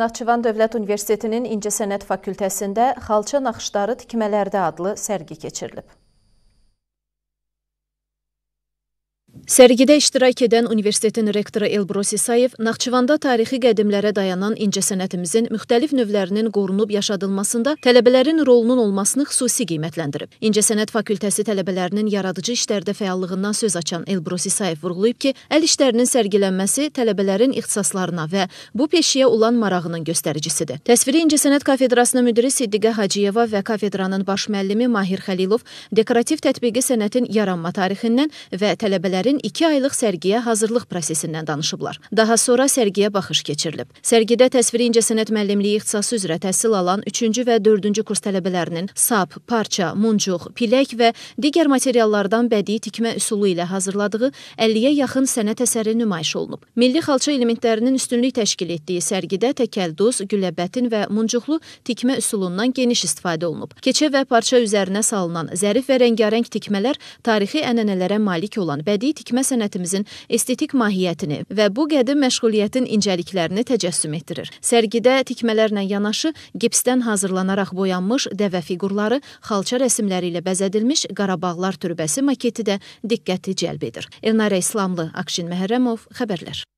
Naxçıvan Dövlət Universitetinin İncəsənət Fakültəsində Xalça naxışları tikmələrdə adlı sərgi keçirilib. Sərgidə iştirak edən universitetin rektoru Elbrus İsayev Naxçıvanda tarixi qədimlərə dayanan incəsənətimizin müxtəlif növlərinin qorunub yaşadılmasında tələbələrin rolunun olmasını xüsusi qiymətləndirib. İncəsənət fakültəsi tələbələrinin yaradıcı işlərdə fəallığından söz açan Elbrus İsayev vurğulayıb ki, əl işlərinin sərgilənməsi tələbələrin ixtisaslarına və bu peşəyə olan marağının göstəricisidir. Təsviri İncəsənət kafedrasının müdiri Siddiqə Hacıyeva və kafedranın baş müəllimi Mahir Xəlilov dekorativ tətbiqi sənətin yaranma tarixindən və tələbələrin Müəllimin iki aylıq sərgiyə hazırlıq prosesindən danışıblar. Daha sonra sərgiyə baxış keçirilib. Sərgidə təsviri incəsənət müəllimliyi ixtisası üzrə təhsil alan 3-cü və 4-cü kurs tələbələrinin sap, parça, muncuq, pilək və digər materiallardan bədii tikmə üsulu ilə hazırladığı 50-yə yaxın sənət əsəri nümayiş olunub. Milli xalça elementlərinin üstünlük təşkil etdiyi sərgidə təkəlduz, güləbətin və muncuqlu tikmə üsulundan geniş istifadə olunub. Keçə və parça üzərinə salınan zərif və rəngarəng tikmələr tarixi ənənələrə malik olan bədii tikmə tikmə sənətimizin estetik mahiyyətini və bu qədim məşğuliyyətin incəliklərini təcəssüm etdirir. Sərgidə tikmələrlə yanaşı gipsdən hazırlanaraq boyanmış dəvə fiqurları, xalça rəsmləri ilə bəzədilmiş Qarabağlar türbəsi maketi də diqqəti cəlb edir. Elnarə İslamlı, Akşin Məhərrəmov xəbərlər